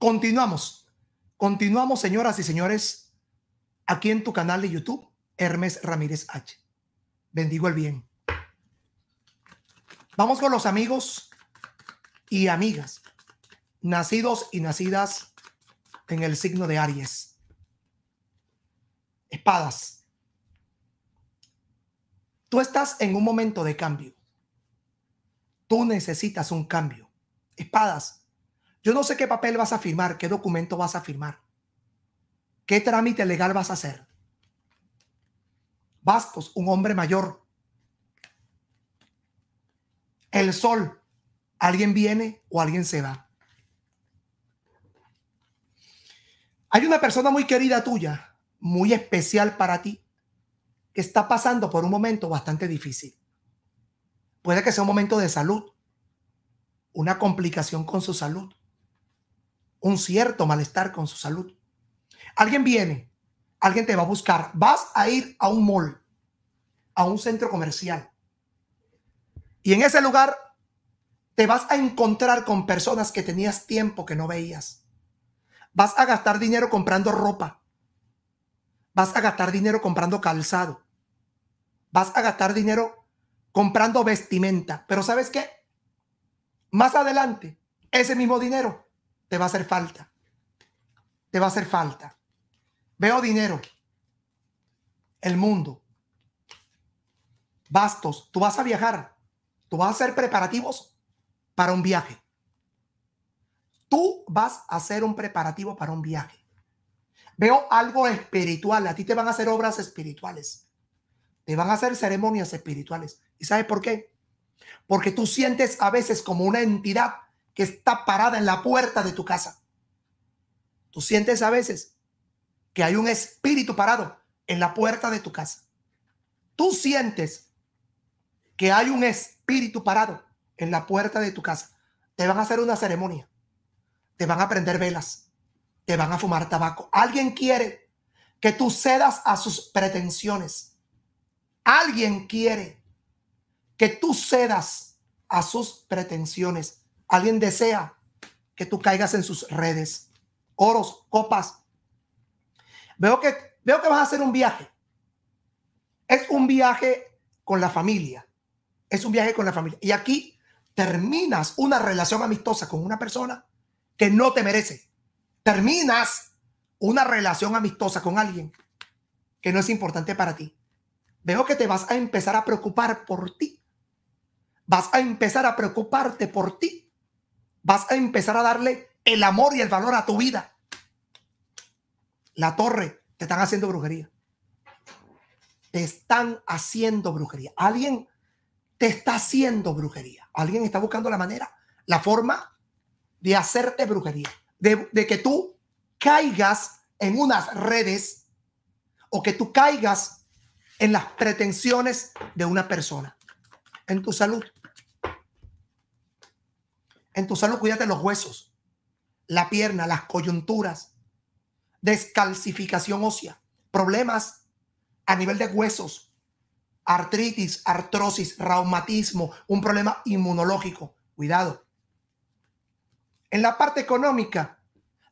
Continuamos. Continuamos, señoras y señores, aquí en tu canal de YouTube, Hermes Ramírez H. Bendigo el bien. Vamos con los amigos y amigas, nacidos y nacidas en el signo de Aries. Espadas. Tú estás en un momento de cambio. Tú necesitas un cambio. Espadas yo no sé qué papel vas a firmar, qué documento vas a firmar, qué trámite legal vas a hacer. Vascos, un hombre mayor. El sol, alguien viene o alguien se va. Hay una persona muy querida tuya, muy especial para ti, que está pasando por un momento bastante difícil. Puede que sea un momento de salud, una complicación con su salud un cierto malestar con su salud. Alguien viene, alguien te va a buscar, vas a ir a un mall, a un centro comercial. Y en ese lugar te vas a encontrar con personas que tenías tiempo que no veías. Vas a gastar dinero comprando ropa. Vas a gastar dinero comprando calzado. Vas a gastar dinero comprando vestimenta. Pero sabes qué? Más adelante, ese mismo dinero te va a hacer falta. Te va a hacer falta. Veo dinero. El mundo. Bastos. Tú vas a viajar. Tú vas a hacer preparativos para un viaje. Tú vas a hacer un preparativo para un viaje. Veo algo espiritual. A ti te van a hacer obras espirituales. Te van a hacer ceremonias espirituales. ¿Y sabes por qué? Porque tú sientes a veces como una entidad está parada en la puerta de tu casa. Tú sientes a veces que hay un espíritu parado en la puerta de tu casa. Tú sientes que hay un espíritu parado en la puerta de tu casa. Te van a hacer una ceremonia. Te van a prender velas. Te van a fumar tabaco. Alguien quiere que tú cedas a sus pretensiones. Alguien quiere que tú cedas a sus pretensiones. Alguien desea que tú caigas en sus redes. Oros, copas. Veo que, veo que vas a hacer un viaje. Es un viaje con la familia. Es un viaje con la familia. Y aquí terminas una relación amistosa con una persona que no te merece. Terminas una relación amistosa con alguien que no es importante para ti. Veo que te vas a empezar a preocupar por ti. Vas a empezar a preocuparte por ti vas a empezar a darle el amor y el valor a tu vida. La torre, te están haciendo brujería. Te están haciendo brujería. Alguien te está haciendo brujería. Alguien está buscando la manera, la forma de hacerte brujería. De, que tú caigas en unas redes o que tú caigas en las pretensiones de una persona, en tu salud, en tu salud, cuídate los huesos, la pierna, las coyunturas, descalcificación ósea, problemas a nivel de huesos, artritis, artrosis, reumatismo, un problema inmunológico. Cuidado. En la parte económica,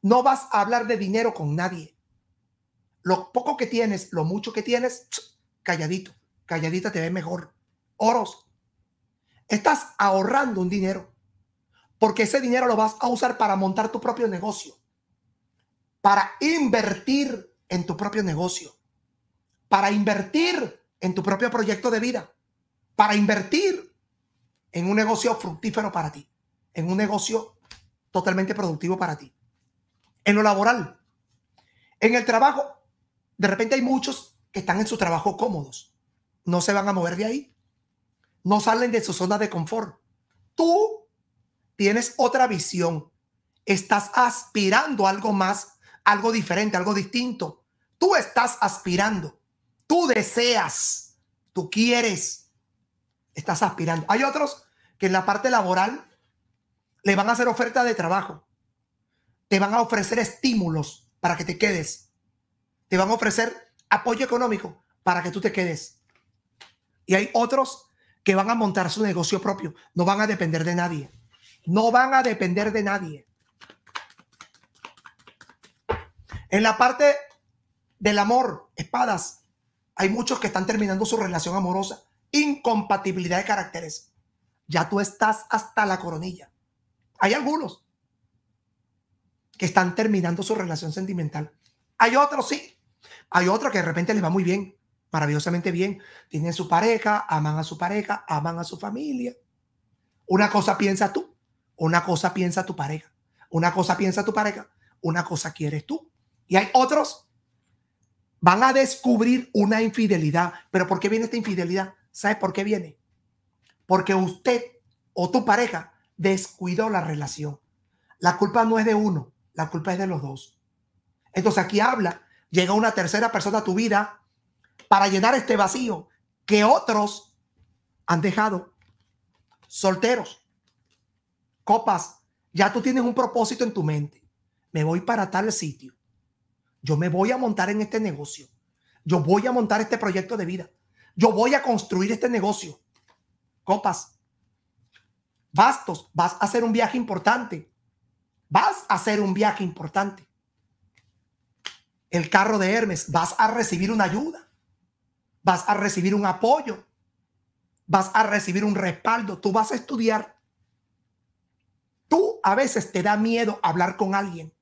no vas a hablar de dinero con nadie. Lo poco que tienes, lo mucho que tienes, calladito, calladita te ve mejor. Oros. Estás ahorrando un dinero porque ese dinero lo vas a usar para montar tu propio negocio, para invertir en tu propio negocio, para invertir en tu propio proyecto de vida, para invertir en un negocio fructífero para ti, en un negocio totalmente productivo para ti, en lo laboral, en el trabajo. De repente hay muchos que están en su trabajo cómodos, no se van a mover de ahí, no salen de su zona de confort. Tú tienes otra visión, estás aspirando a algo más, algo diferente, algo distinto. Tú estás aspirando, tú deseas, tú quieres, estás aspirando. Hay otros que en la parte laboral le van a hacer oferta de trabajo, te van a ofrecer estímulos para que te quedes, te van a ofrecer apoyo económico para que tú te quedes. Y hay otros que van a montar su negocio propio, no van a depender de nadie. No van a depender de nadie. En la parte del amor, espadas, hay muchos que están terminando su relación amorosa. Incompatibilidad de caracteres. Ya tú estás hasta la coronilla. Hay algunos que están terminando su relación sentimental. Hay otros, sí. Hay otros que de repente les va muy bien, maravillosamente bien. Tienen su pareja, aman a su pareja, aman a su familia. Una cosa piensa tú una cosa piensa tu pareja, una cosa piensa tu pareja, una cosa quieres tú. Y hay otros, van a descubrir una infidelidad. Pero ¿por qué viene esta infidelidad? ¿Sabes por qué viene? Porque usted o tu pareja descuidó la relación. La culpa no es de uno, la culpa es de los dos. Entonces aquí habla, llega una tercera persona a tu vida para llenar este vacío que otros han dejado. Solteros, copas, ya tú tienes un propósito en tu mente. Me voy para tal sitio. Yo me voy a montar en este negocio. Yo voy a montar este proyecto de vida. Yo voy a construir este negocio. Copas. Bastos, vas a hacer un viaje importante. Vas a hacer un viaje importante. El carro de Hermes, vas a recibir una ayuda. Vas a recibir un apoyo. Vas a recibir un respaldo. Tú vas a estudiar Tú a veces te da miedo hablar con alguien.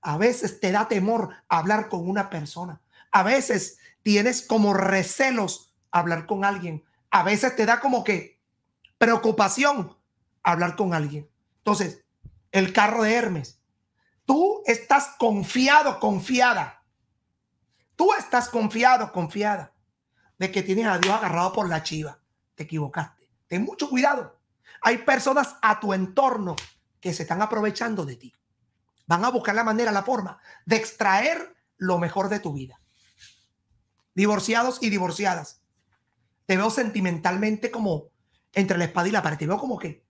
A veces te da temor hablar con una persona. A veces tienes como recelos hablar con alguien. A veces te da como que preocupación hablar con alguien. Entonces, el carro de Hermes. Tú estás confiado, confiada. Tú estás confiado, confiada de que tienes a Dios agarrado por la chiva. Te equivocaste. Ten mucho cuidado. Hay personas a tu entorno que se están aprovechando de ti. Van a buscar la manera, la forma de extraer lo mejor de tu vida. Divorciados y divorciadas. Te veo sentimentalmente como entre la espada y la pared. Te veo como que,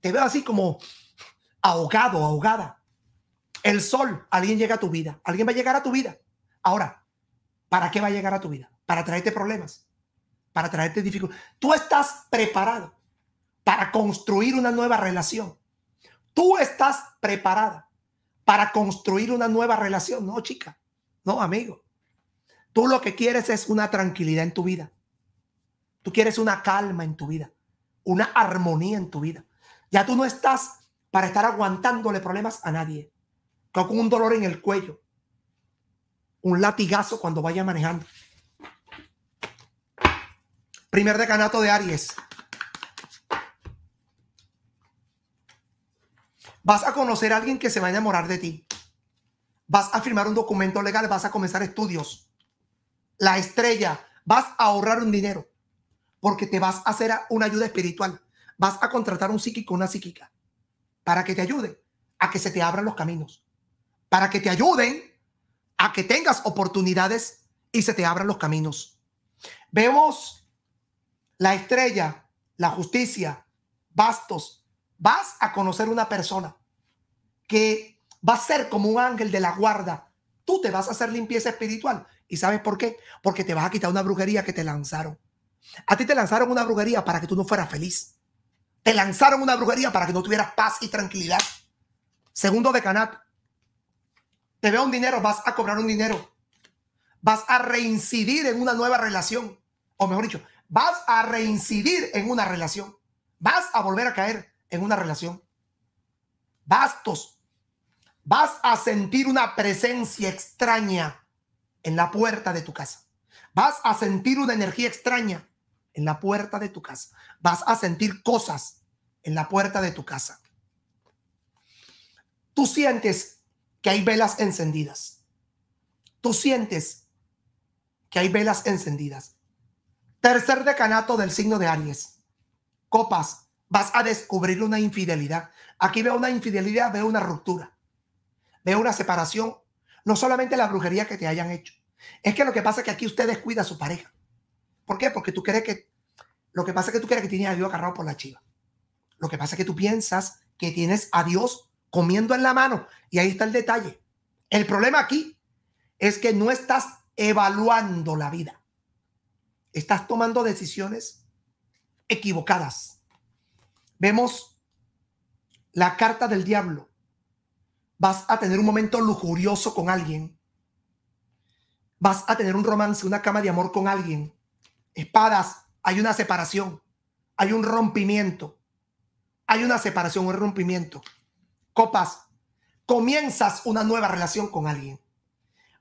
te veo así como ahogado, ahogada. El sol, alguien llega a tu vida, alguien va a llegar a tu vida. Ahora, ¿para qué va a llegar a tu vida? Para traerte problemas, para traerte dificultades. Tú estás preparado para construir una nueva relación. Tú estás preparada para construir una nueva relación, no chica, no amigo. Tú lo que quieres es una tranquilidad en tu vida. Tú quieres una calma en tu vida, una armonía en tu vida. Ya tú no estás para estar aguantándole problemas a nadie. Con un dolor en el cuello, un latigazo cuando vaya manejando. Primer decanato de Aries. Vas a conocer a alguien que se va a enamorar de ti. Vas a firmar un documento legal, vas a comenzar estudios. La estrella, vas a ahorrar un dinero porque te vas a hacer una ayuda espiritual. Vas a contratar un psíquico, una psíquica, para que te ayude a que se te abran los caminos, para que te ayuden a que tengas oportunidades y se te abran los caminos. Vemos la estrella, la justicia, bastos, vas a conocer una persona que va a ser como un ángel de la guarda. Tú te vas a hacer limpieza espiritual. ¿Y sabes por qué? Porque te vas a quitar una brujería que te lanzaron. A ti te lanzaron una brujería para que tú no fueras feliz. Te lanzaron una brujería para que no tuvieras paz y tranquilidad. Segundo decanato. Te veo un dinero, vas a cobrar un dinero. Vas a reincidir en una nueva relación. O mejor dicho, vas a reincidir en una relación. Vas a volver a caer en una relación. Bastos. Vas a sentir una presencia extraña en la puerta de tu casa. Vas a sentir una energía extraña en la puerta de tu casa. Vas a sentir cosas en la puerta de tu casa. Tú sientes que hay velas encendidas. Tú sientes que hay velas encendidas. Tercer decanato del signo de Aries. Copas, vas a descubrir una infidelidad. Aquí veo una infidelidad, veo una ruptura, veo una separación. No solamente la brujería que te hayan hecho. Es que lo que pasa es que aquí usted descuida a su pareja. ¿Por qué? Porque tú crees que... Lo que pasa es que tú crees que tienes a Dios agarrado por la chiva. Lo que pasa es que tú piensas que tienes a Dios comiendo en la mano. Y ahí está el detalle. El problema aquí es que no estás evaluando la vida. Estás tomando decisiones equivocadas vemos la carta del diablo. Vas a tener un momento lujurioso con alguien. Vas a tener un romance, una cama de amor con alguien. Espadas, hay una separación. Hay un rompimiento. Hay una separación, un rompimiento. Copas, comienzas una nueva relación con alguien.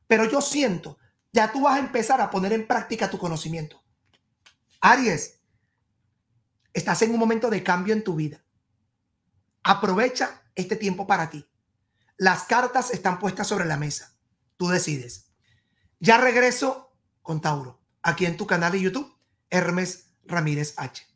Pero yo siento, ya tú vas a empezar a poner en práctica tu conocimiento. Aries, Estás en un momento de cambio en tu vida. Aprovecha este tiempo para ti. Las cartas están puestas sobre la mesa. Tú decides. Ya regreso con Tauro, aquí en tu canal de YouTube, Hermes Ramírez H.